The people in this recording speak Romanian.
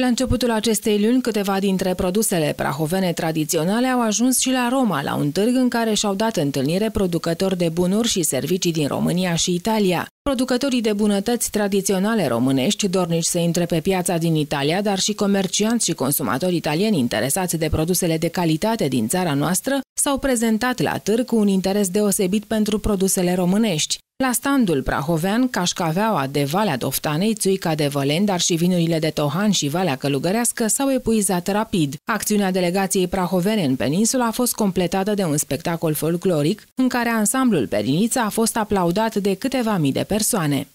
La începutul acestei luni, câteva dintre produsele prahovene tradiționale au ajuns și la Roma, la un târg în care și-au dat întâlnire producători de bunuri și servicii din România și Italia. Producătorii de bunătăți tradiționale românești, dornici să intre pe piața din Italia, dar și comercianți și consumatori italieni interesați de produsele de calitate din țara noastră, s-au prezentat la târg cu un interes deosebit pentru produsele românești. La standul prahovean, cașcaveaua de Valea Doftanei, țuica de Vălen, dar și vinurile de Tohan și Valea Călugărească s-au epuizat rapid. Acțiunea delegației prahovene în peninsulă a fost completată de un spectacol folcloric, în care ansamblul Perinița a fost aplaudat de câteva mii de persoane.